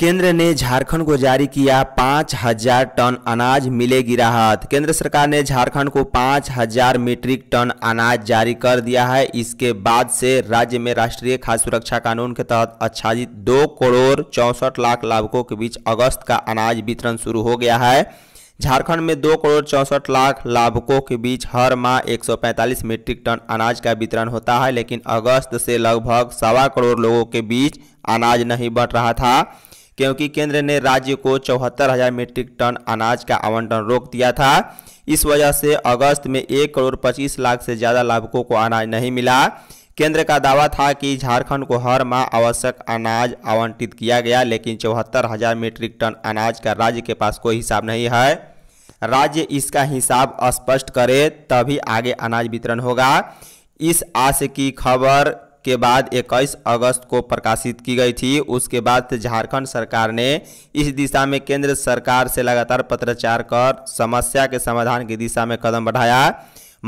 केंद्र ने झारखंड को जारी किया पाँच हजार टन अनाज मिलेगी राहत केंद्र सरकार ने झारखंड को पाँच हजार मीट्रिक टन अनाज जारी कर दिया है इसके बाद से राज्य में राष्ट्रीय खाद्य सुरक्षा कानून के तहत आच्छादित दो करोड़ चौंसठ लाख लाभुकों के बीच अगस्त का अनाज वितरण शुरू हो गया है झारखंड में दो करोड़ चौंसठ लाख लाभुकों के बीच हर माह 145 मीट्रिक टन अनाज का वितरण होता है लेकिन अगस्त से लगभग सवा करोड़ लोगों के बीच अनाज नहीं बढ़ रहा था क्योंकि केंद्र ने राज्य को चौहत्तर हजार मीट्रिक टन अनाज का आवंटन रोक दिया था इस वजह से अगस्त में एक करोड़ पच्चीस लाख से ज़्यादा लाभुकों को अनाज नहीं मिला केंद्र का दावा था कि झारखंड को हर माह आवश्यक अनाज आवंटित किया गया लेकिन चौहत्तर हजार मीट्रिक टन अनाज का राज्य के पास कोई हिसाब नहीं है राज्य इसका हिसाब स्पष्ट करे तभी आगे अनाज वितरण होगा इस आश की खबर के बाद 21 अगस्त को प्रकाशित की गई थी उसके बाद झारखंड सरकार ने इस दिशा में केंद्र सरकार से लगातार पत्राचार कर समस्या के समाधान की दिशा में कदम बढ़ाया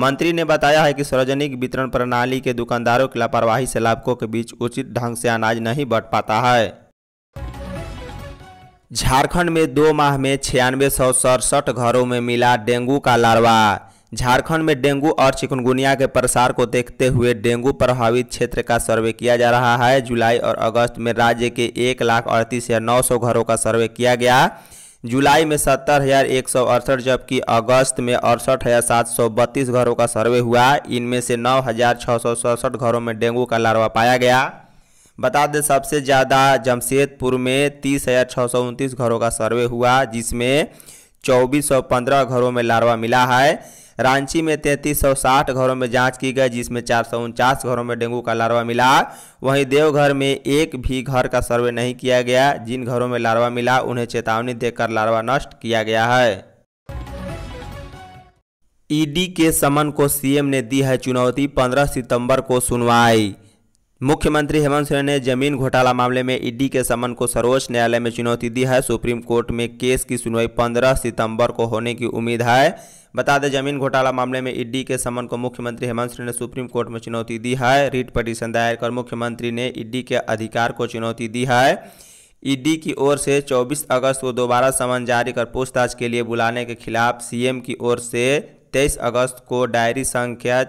मंत्री ने बताया है कि सार्वजनिक वितरण प्रणाली के दुकानदारों की लापरवाही से लाभकों के बीच उचित ढंग से अनाज नहीं बढ़ पाता है झारखंड में दो माह में छियानवे सौ सड़सठ घरों में मिला डेंगू का लार्वा झारखंड में डेंगू और चिकनगुनिया के प्रसार को देखते हुए डेंगू प्रभावित क्षेत्र का सर्वे किया जा रहा है जुलाई और अगस्त में राज्य के एक लाख अड़तीस हज़ार नौ सौ घरों का सर्वे किया गया जुलाई में सत्तर हज़ार एक सौ अड़सठ जबकि अगस्त में अड़सठ हज़ार सात सौ बत्तीस घरों का सर्वे हुआ इनमें से नौ हज़ार छः सौ सड़सठ घरों में डेंगू का लार्वा पाया गया बता दें सबसे ज़्यादा जमशेदपुर में तीस हज़ार छः सौ उनतीस घरों का सर्वे हुआ जिसमें चौबीस सौ पंद्रह घरों में लार्वा मिला है रांची में तैंतीस घरों में जांच की गई जिसमें चार घरों में डेंगू का लार्वा मिला वहीं देवघर में एक भी घर का सर्वे नहीं किया गया जिन घरों में लार्वा मिला उन्हें चेतावनी देकर लार्वा नष्ट किया गया है ईडी के समन को सीएम ने दी है चुनौती 15 सितंबर को सुनवाई मुख्यमंत्री हेमंत सोरेन ने जमीन घोटाला मामले में ईडी के समन को सर्वोच्च न्यायालय में चुनौती दी है सुप्रीम कोर्ट में केस की सुनवाई 15 सितंबर को होने की उम्मीद है बता दें जमीन घोटाला मामले में ईडी के समन को मुख्यमंत्री हेमंत सोरेन ने सुप्रीम कोर्ट में चुनौती दी है रीट पटिशन दायर कर मुख्यमंत्री ने ईडी के अधिकार को चुनौती दी है ईडी की ओर से चौबीस अगस्त को दोबारा समन जारी कर पूछताछ के लिए बुलाने के खिलाफ सीएम की ओर से तेईस अगस्त को डायरी संख्या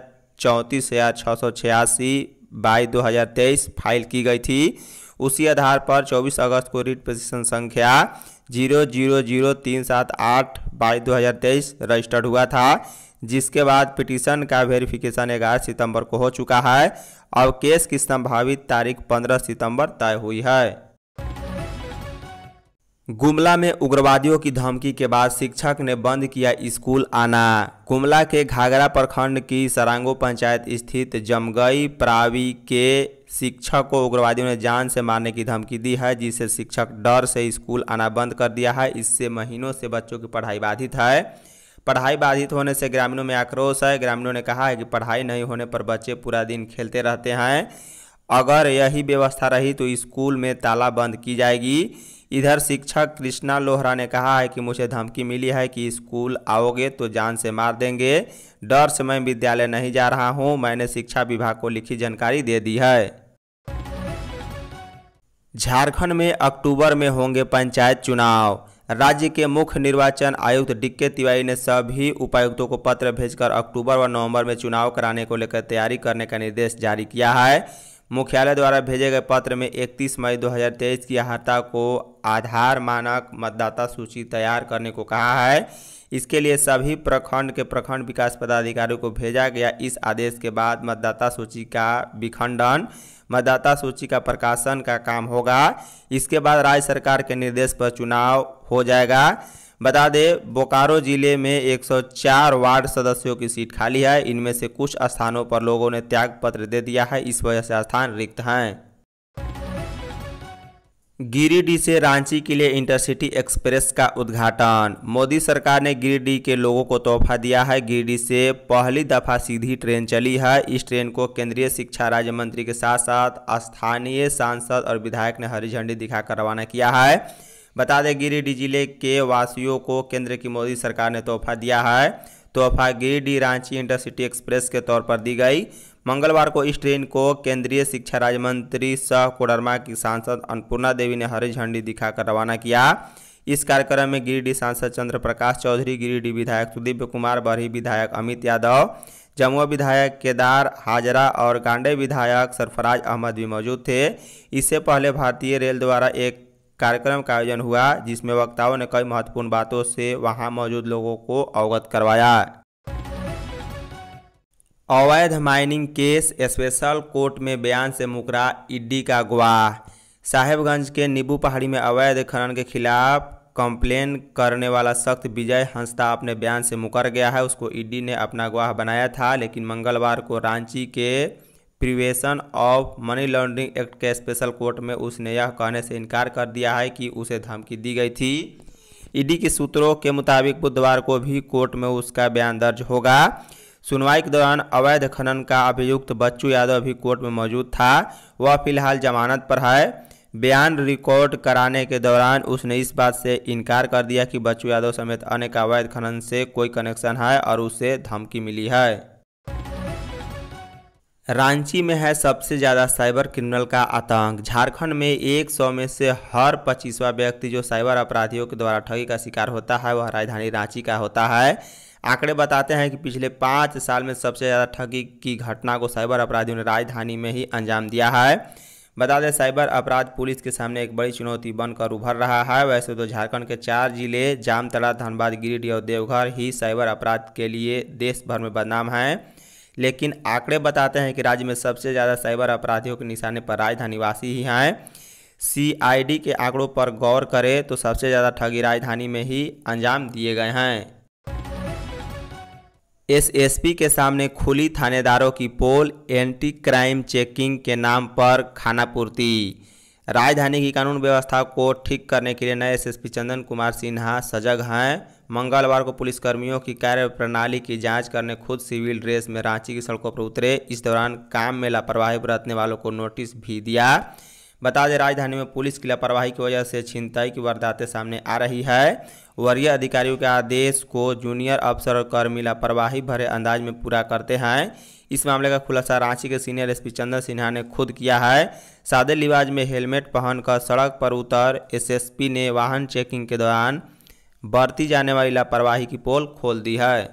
चौंतीस हजार छः सौ छियासी बाई 2023 फाइल की गई थी उसी आधार पर 24 अगस्त को रिट पोजिशन संख्या जीरो जीरो जीरो तीन सात आठ बाई दो हज़ार तेईस रजिस्टर्ड हुआ था जिसके बाद पिटीशन का वेरिफिकेशन ग्यारह सितंबर को हो चुका है और केस की संभावित तारीख पंद्रह सितंबर तय हुई है गुमला में उग्रवादियों की धमकी के बाद शिक्षक ने बंद किया स्कूल आना गुमला के घाघरा प्रखंड की सरांगो पंचायत स्थित जमगई प्रावी के शिक्षक को उग्रवादियों ने जान से मारने की धमकी दी है जिससे शिक्षक डर से स्कूल आना बंद कर दिया है इससे महीनों से बच्चों की पढ़ाई बाधित है पढ़ाई बाधित होने से ग्रामीणों में आक्रोश है ग्रामीणों ने कहा है कि पढ़ाई नहीं होने पर बच्चे पूरा दिन खेलते रहते हैं अगर यही व्यवस्था रही तो स्कूल में ताला बंद की जाएगी इधर शिक्षक कृष्णा लोहरा ने कहा है कि मुझे धमकी मिली है कि स्कूल आओगे तो जान से मार देंगे डर से मैं विद्यालय नहीं जा रहा हूं मैंने शिक्षा विभाग को लिखी जानकारी दे दी है झारखंड में अक्टूबर में होंगे पंचायत चुनाव राज्य के मुख्य निर्वाचन आयुक्त डीके तिवारी ने सभी उपायुक्तों को पत्र भेजकर अक्टूबर व नवंबर में चुनाव कराने को लेकर तैयारी करने का निर्देश जारी किया है मुख्यालय द्वारा भेजे गए पत्र में 31 मई 2023 की अहर्ता को आधार मानक मतदाता सूची तैयार करने को कहा है इसके लिए सभी प्रखंड के प्रखंड विकास पदाधिकारी को भेजा गया इस आदेश के बाद मतदाता सूची का विखंडन मतदाता सूची का प्रकाशन का काम होगा इसके बाद राज्य सरकार के निर्देश पर चुनाव हो जाएगा बता दें बोकारो जिले में 104 वार्ड सदस्यों की सीट खाली है इनमें से कुछ स्थानों पर लोगों ने त्याग पत्र दे दिया है इस वजह से स्थान रिक्त हैं गिरिडीह से रांची के लिए इंटरसिटी एक्सप्रेस का उद्घाटन मोदी सरकार ने गिरिडीह के लोगों को तोहफा दिया है गिरिडीह से पहली दफा सीधी ट्रेन चली है इस ट्रेन को केंद्रीय शिक्षा राज्य मंत्री के साथ साथ स्थानीय सांसद और विधायक ने हरी झंडी दिखाकर रवाना किया है बता दें गिरिडीह जिले के वासियों को केंद्र की मोदी सरकार ने तोहफा दिया है तोहफा गिरिडीह रांची इंटरसिटी एक्सप्रेस के तौर पर दी गई मंगलवार को इस ट्रेन को केंद्रीय शिक्षा राज्य मंत्री सह कोडरमा की सांसद अन्नपूर्णा देवी ने हरी झंडी दिखाकर रवाना किया इस कार्यक्रम में गिरिडीह सांसद चंद्र प्रकाश चौधरी गिरिडीह विधायक सुदीप कुमार बरही विधायक अमित यादव जमुआ विधायक केदार हाजरा और गांडे विधायक सरफराज अहमद भी मौजूद थे इससे पहले भारतीय रेल द्वारा एक कार्यक्रम का आयोजन हुआ जिसमें वक्ताओं ने कई महत्वपूर्ण बातों से वहां मौजूद लोगों को अवगत करवाया अवैध माइनिंग केस स्पेशल कोर्ट में बयान से मुकरा ईडी का गवाह साहेबगंज के निबू पहाड़ी में अवैध खनन के खिलाफ कंप्लेन करने वाला शख्स विजय हंसता अपने बयान से मुकर गया है उसको ईडी ने अपना गवाह बनाया था लेकिन मंगलवार को रांची के prevention of money laundering act के स्पेशल कोर्ट में उसने यह कहने से इनकार कर दिया है कि उसे धमकी दी गई थी ईडी के सूत्रों के मुताबिक बुधवार को भी कोर्ट में उसका बयान दर्ज होगा सुनवाई के दौरान अवैध खनन का अभियुक्त बच्चू यादव भी कोर्ट में मौजूद था वह फिलहाल जमानत पर है बयान रिकॉर्ड कराने के दौरान उसने इस बात से इनकार कर दिया कि बच्चू यादव समेत अनेक अवैध खनन से कोई कनेक्शन है और उसे धमकी मिली है रांची में है सबसे ज़्यादा साइबर क्रिमिनल का आतंक झारखंड में एक सौ में से हर पच्चीसवा व्यक्ति जो साइबर अपराधियों के द्वारा ठगी का शिकार होता है वह राजधानी रांची का होता है आंकड़े बताते हैं कि पिछले पाँच साल में सबसे ज़्यादा ठगी की घटना को साइबर अपराधियों ने राजधानी में ही अंजाम दिया है बता दें साइबर अपराध पुलिस के सामने एक बड़ी चुनौती बनकर उभर रहा है वैसे तो झारखंड के चार जिले जामतला धनबाद गिरिडीह और देवघर ही साइबर अपराध के लिए देश भर में बदनाम हैं लेकिन आंकड़े बताते हैं कि राज्य में सबसे ज़्यादा साइबर अपराधियों के निशाने पर राजधानी वासी ही हैं सीआईडी के आंकड़ों पर गौर करें तो सबसे ज़्यादा ठगी राजधानी में ही अंजाम दिए गए हैं एसएसपी के सामने खुली थानेदारों की पोल एंटी क्राइम चेकिंग के नाम पर खानापूर्ति राजधानी की कानून व्यवस्था को ठीक करने के लिए नए एसएसपी चंदन कुमार सिन्हा सजग हैं मंगलवार को पुलिसकर्मियों की कार्य प्रणाली की जांच करने खुद सिविल ड्रेस में रांची की सड़कों पर उतरे इस दौरान काम में लापरवाही बरतने वालों को नोटिस भी दिया बता दें राजधानी में पुलिस की लापरवाही की वजह से छिनताई की वारदातें सामने आ रही है वरीय अधिकारियों के आदेश को जूनियर अफसर और कर्मी लापरवाही भरे अंदाज में पूरा करते हैं इस मामले का खुलासा रांची के सीनियर एसपी चंदन सिन्हा ने खुद किया है सादे लिबाज में हेलमेट पहनकर सड़क पर उतर एसएसपी ने वाहन चेकिंग के दौरान बरती जाने वाली लापरवाही की पोल खोल दी है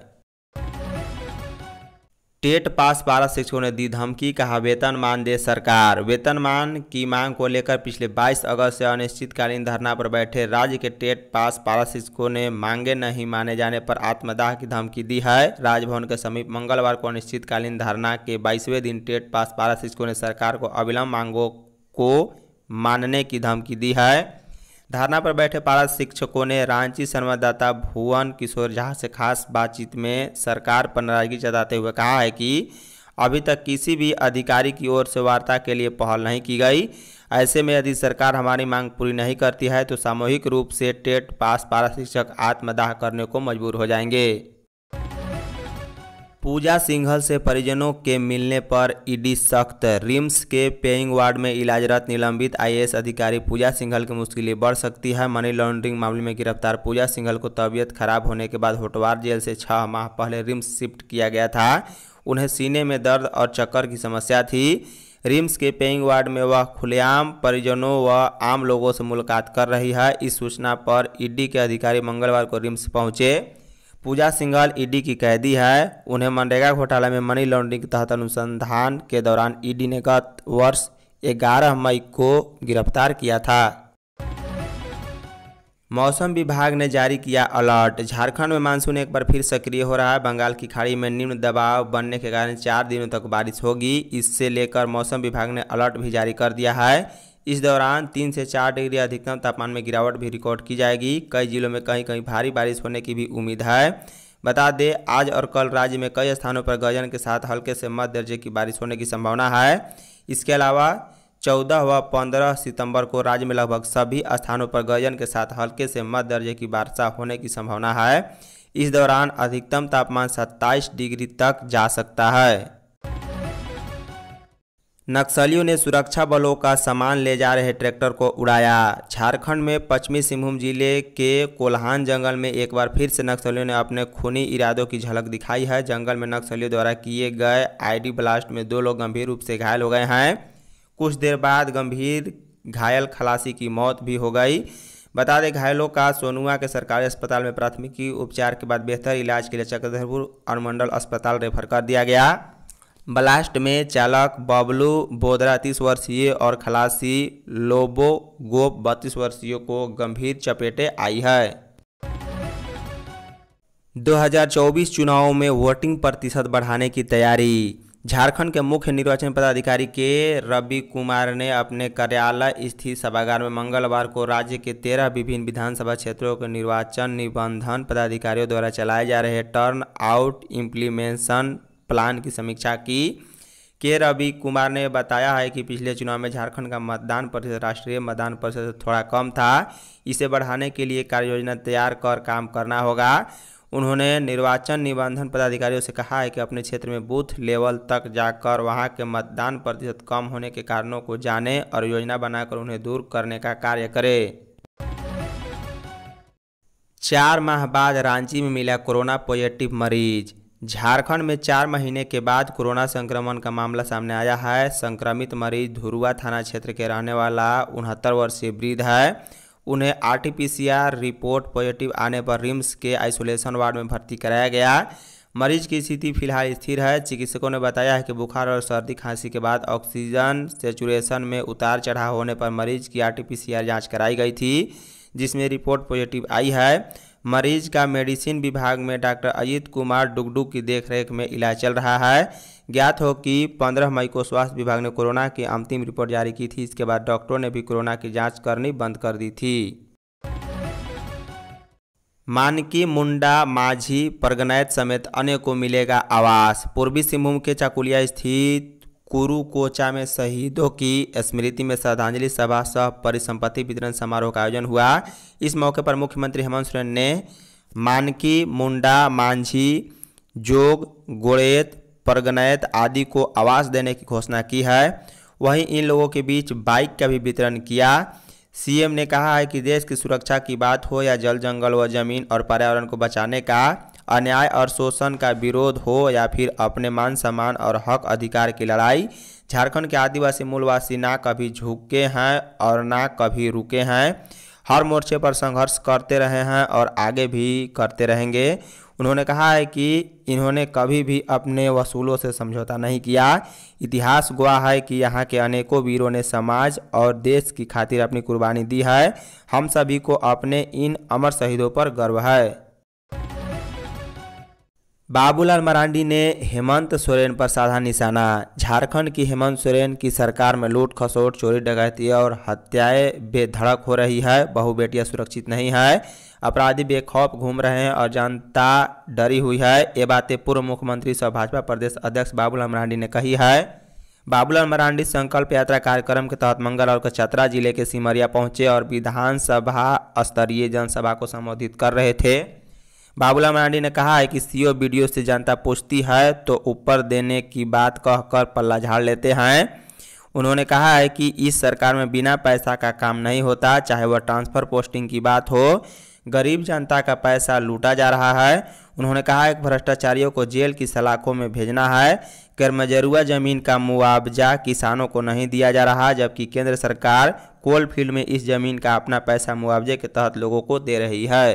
टेट पास बारह शिक्षकों ने दी धमकी कहा वेतन मान दे सरकार वेतनमान की मांग को लेकर पिछले 22 अगस्त से अनिश्चितकालीन धरना पर बैठे राज्य के टेट पास पारा शिक्षकों ने मांगे नहीं माने जाने पर आत्मदाह की धमकी दी है राजभवन के समीप मंगलवार को अनिश्चितकालीन धरना के 22वें दिन टेट पास पारा शिक्षकों ने सरकार को अविलंब मांगों को मानने की धमकी दी है धरना पर बैठे पारा शिक्षकों ने रांची संवाददाता भुवन किशोर झा से खास बातचीत में सरकार पर नाराजगी जताते हुए कहा है कि अभी तक किसी भी अधिकारी की ओर से वार्ता के लिए पहल नहीं की गई ऐसे में यदि सरकार हमारी मांग पूरी नहीं करती है तो सामूहिक रूप से टेट पास पारा शिक्षक आत्मदाह करने को मजबूर हो जाएंगे पूजा सिंघल से परिजनों के मिलने पर ईडी सख्त रिम्स के पेइंग वार्ड में इलाजरत निलंबित आईएएस अधिकारी पूजा सिंघल की मुश्किलें बढ़ सकती है मनी लॉन्ड्रिंग मामले में गिरफ्तार पूजा सिंघल को तबियत खराब होने के बाद होटवार जेल से छह माह पहले रिम्स शिफ्ट किया गया था उन्हें सीने में दर्द और चक्कर की समस्या थी रिम्स के पेइंग वार्ड में वह खुलेआम परिजनों व आम लोगों से मुलाकात कर रही है इस सूचना पर ईडी के अधिकारी मंगलवार को रिम्स पहुंचे पूजा सिंघल ईडी की कैदी है उन्हें मनरेगा घोटाले में मनी लॉन्ड्रिंग के तहत अनुसंधान के दौरान ईडी ने गत वर्ष 11 मई को गिरफ्तार किया था मौसम विभाग ने जारी किया अलर्ट झारखंड में मानसून एक बार फिर सक्रिय हो रहा है बंगाल की खाड़ी में निम्न दबाव बनने के कारण चार दिनों तक बारिश होगी इससे लेकर मौसम विभाग ने अलर्ट भी जारी कर दिया है इस दौरान तीन से चार डिग्री अधिकतम तापमान में गिरावट भी रिकॉर्ड की जाएगी कई जिलों में कहीं कहीं भारी बारिश होने की भी उम्मीद है बता दें आज और कल राज्य में कई स्थानों पर गजन के साथ हल्के से मध्य दर्जे की बारिश होने की संभावना है इसके अलावा चौदह व पंद्रह सितंबर को राज्य में लगभग सभी स्थानों पर गजन के साथ हल्के से मध्य दर्जे की वर्षा होने की संभावना है इस दौरान अधिकतम तापमान 27 डिग्री तक जा सकता है नक्सलियों ने सुरक्षा बलों का सामान ले जा रहे ट्रैक्टर को उड़ाया झारखंड में पश्चिमी सिंहभूम जिले के कोल्हान जंगल में एक बार फिर से नक्सलियों ने अपने खूनी इरादों की झलक दिखाई है जंगल में नक्सलियों द्वारा किए गए आईडी ब्लास्ट में दो लोग गंभीर रूप से घायल हो गए हैं कुछ देर बाद गंभीर घायल खलासी की मौत भी हो गई बता दें घायलों का सोनुआ के सरकारी अस्पताल में प्राथमिकी उपचार के बाद बेहतर इलाज के लिए चक्रधरपुर अनुमंडल अस्पताल रेफर कर दिया गया ब्लास्ट में चालक बबलू बोदरा तीस वर्षीय और खलासी लोबो गोप बत्तीस वर्षीय को गंभीर चपेटे आई है 2024 चुनाव में वोटिंग प्रतिशत बढ़ाने की तैयारी झारखंड के मुख्य निर्वाचन पदाधिकारी के रवि कुमार ने अपने कार्यालय स्थित सभागार में मंगलवार को राज्य के तेरह विभिन्न विधानसभा क्षेत्रों के निर्वाचन निबंधन पदाधिकारियों द्वारा चलाए जा रहे टर्न आउट इम्प्लीमेंशन प्लान की समीक्षा की के रवि कुमार ने बताया है कि पिछले चुनाव में झारखंड का मतदान प्रतिशत राष्ट्रीय मतदान प्रतिशत थोड़ा कम था इसे बढ़ाने के लिए कार्ययोजना तैयार कर काम करना होगा उन्होंने निर्वाचन निबंधन पदाधिकारियों से कहा है कि अपने क्षेत्र में बूथ लेवल तक जाकर वहां के मतदान प्रतिशत कम होने के कारणों को जाने और योजना बनाकर उन्हें दूर करने का कार्य करें चार माह बाद रांची में मिला कोरोना पॉजिटिव मरीज झारखंड में चार महीने के बाद कोरोना संक्रमण का मामला सामने आया है संक्रमित मरीज धुरुआ थाना क्षेत्र के रहने वाला उनहत्तर वर्षीय वृद्ध है उन्हें आरटीपीसीआर रिपोर्ट पॉजिटिव आने पर रिम्स के आइसोलेशन वार्ड में भर्ती कराया गया मरीज की स्थिति फिलहाल स्थिर है चिकित्सकों ने बताया है कि बुखार और सर्दी खांसी के बाद ऑक्सीजन सेचुरेशन में उतार चढ़ाव होने पर मरीज की आर टी कराई गई थी जिसमें रिपोर्ट पॉजिटिव आई है मरीज का मेडिसिन विभाग में डॉक्टर अजीत कुमार डुगडुग की देखरेख में इलाज चल रहा है ज्ञात हो कि 15 मई को स्वास्थ्य विभाग ने कोरोना की अंतिम रिपोर्ट जारी की थी इसके बाद डॉक्टरों ने भी कोरोना की जांच करनी बंद कर दी थी मानकी मुंडा माझी परगनैत समेत अन्य को मिलेगा आवास पूर्वी सिंहभूम के चाकुलिया स्थित कुरुकोचा में शहीदों की स्मृति में श्रद्धांजलि सभा सह परिसंपत्ति वितरण समारोह का आयोजन हुआ इस मौके पर मुख्यमंत्री हेमंत सोरेन ने मानकी मुंडा मांझी जोग गोड़ेत परगनैत आदि को आवास देने की घोषणा की है वहीं इन लोगों के बीच बाइक का भी वितरण किया सीएम ने कहा है कि देश की सुरक्षा की बात हो या जल जंगल व जमीन और पर्यावरण को बचाने का अन्याय और शोषण का विरोध हो या फिर अपने मान सम्मान और हक अधिकार की लड़ाई झारखंड के आदिवासी मूलवासी ना कभी झुके हैं और ना कभी रुके हैं हर मोर्चे पर संघर्ष करते रहे हैं और आगे भी करते रहेंगे उन्होंने कहा है कि इन्होंने कभी भी अपने वसूलों से समझौता नहीं किया इतिहास गवाह है कि यहाँ के अनेकों वीरों ने समाज और देश की खातिर अपनी कुर्बानी दी है हम सभी को अपने इन अमर शहीदों पर गर्व है बाबूलाल मरांडी ने हेमंत सोरेन पर साधा निशाना झारखंड की हेमंत सोरेन की सरकार में लूट खसोट चोरी डकैती और हत्याएं बेधड़क हो रही है बहु बेटियां सुरक्षित नहीं है अपराधी बेखौफ घूम रहे हैं और जनता डरी हुई है ये बातें पूर्व मुख्यमंत्री सह भाजपा प्रदेश अध्यक्ष बाबूलाल मरांडी ने कही है बाबूलाल मरांडी संकल्प यात्रा कार्यक्रम के तहत मंगल और कचतरा जिले के सिमरिया पहुंचे और विधानसभा स्तरीय जनसभा को संबोधित कर रहे थे बाबूला मरांडी ने कहा है कि सीओ वीडियो से जनता पूछती है तो ऊपर देने की बात कहकर पल्ला झाड़ लेते हैं उन्होंने कहा है कि इस सरकार में बिना पैसा का काम नहीं होता चाहे वह ट्रांसफ़र पोस्टिंग की बात हो गरीब जनता का पैसा लूटा जा रहा है उन्होंने कहा है कि भ्रष्टाचारियों को जेल की सलाखों में भेजना है कर्मजरुआ जमीन का मुआवजा किसानों को नहीं दिया जा रहा जबकि केंद्र सरकार कोल फील्ड में इस जमीन का अपना पैसा मुआवजे के तहत लोगों को दे रही है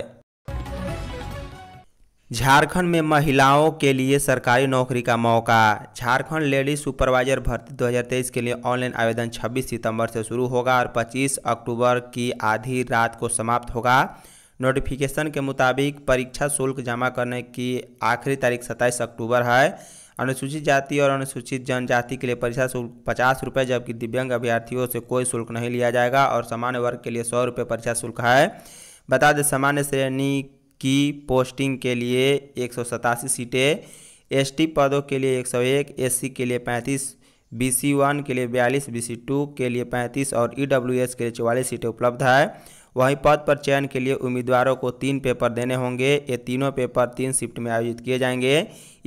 झारखंड में महिलाओं के लिए सरकारी नौकरी का मौका झारखंड लेडीज सुपरवाइजर भर्ती 2023 के लिए ऑनलाइन आवेदन 26 सितंबर से शुरू होगा और 25 अक्टूबर की आधी रात को समाप्त होगा नोटिफिकेशन के मुताबिक परीक्षा शुल्क जमा करने की आखिरी तारीख 27 अक्टूबर है अनुसूचित जाति और अनुसूचित जनजाति के लिए परीक्षा शुल्क पचास रुपये जबकि दिव्यांग अभ्यर्थियों से कोई शुल्क नहीं लिया जाएगा और सामान्य वर्ग के लिए सौ रुपये परीक्षा शुल्क है बता दें सामान्य श्रेणी की पोस्टिंग के लिए एक सीटें एसटी पदों के लिए 101, एससी के लिए 35, बीसी वन के लिए 42, बीसी टू के लिए 35 और ईडब्ल्यूएस के लिए चौवालीस सीटें उपलब्ध है वहीं पद पर चयन के लिए उम्मीदवारों को तीन पेपर देने होंगे ये तीनों पेपर तीन शिफ्ट में आयोजित किए जाएंगे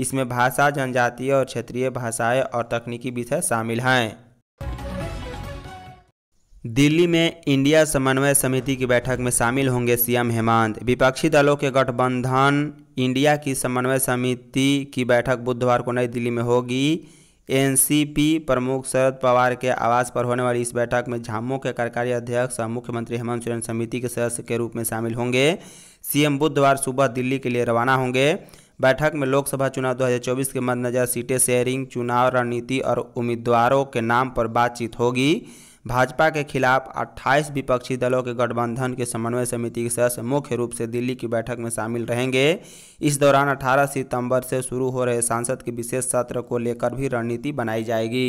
इसमें भाषा जनजातीय और क्षेत्रीय भाषाएं और तकनीकी विषय शामिल हैं दिल्ली में इंडिया समन्वय समिति की बैठक में शामिल होंगे सीएम हेमंत विपक्षी दलों के गठबंधन इंडिया की समन्वय समिति की बैठक बुधवार को नई दिल्ली में होगी एनसीपी प्रमुख शरद पवार के आवास पर होने वाली इस बैठक में झामो के कार्यकारी अध्यक्ष और मुख्यमंत्री हेमंत सोरेन समिति के सदस्य के रूप में शामिल होंगे सीएम बुधवार सुबह दिल्ली के लिए रवाना होंगे बैठक में लोकसभा चुनाव 2024 के मद्देनजर सीटें शेयरिंग चुनाव रणनीति और उम्मीदवारों के नाम पर बातचीत होगी भाजपा के खिलाफ 28 विपक्षी दलों के गठबंधन के समन्वय समिति के सदस्य मुख्य रूप से दिल्ली की बैठक में शामिल रहेंगे इस दौरान 18 सितंबर से शुरू हो रहे सांसद के विशेष सत्र को लेकर भी रणनीति बनाई जाएगी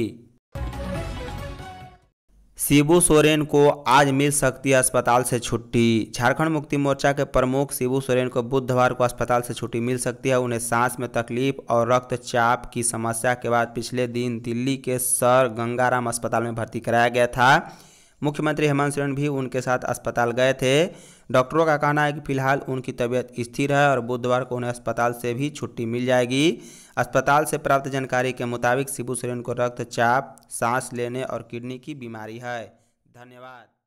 शिबू सोरेन को आज मिल सकती है अस्पताल से छुट्टी झारखंड मुक्ति मोर्चा के प्रमुख शिबू सोरेन को बुधवार को अस्पताल से छुट्टी मिल सकती है उन्हें सांस में तकलीफ और रक्तचाप की समस्या के बाद पिछले दिन दिल्ली के सर गंगाराम अस्पताल में भर्ती कराया गया था मुख्यमंत्री हेमंत सोरेन भी उनके साथ अस्पताल गए थे डॉक्टरों का कहना है कि फिलहाल उनकी तबीयत स्थिर है और बुधवार को उन्हें अस्पताल से भी छुट्टी मिल जाएगी अस्पताल से प्राप्त जानकारी के मुताबिक शिबू सोरेन को रक्तचाप सांस लेने और किडनी की बीमारी है धन्यवाद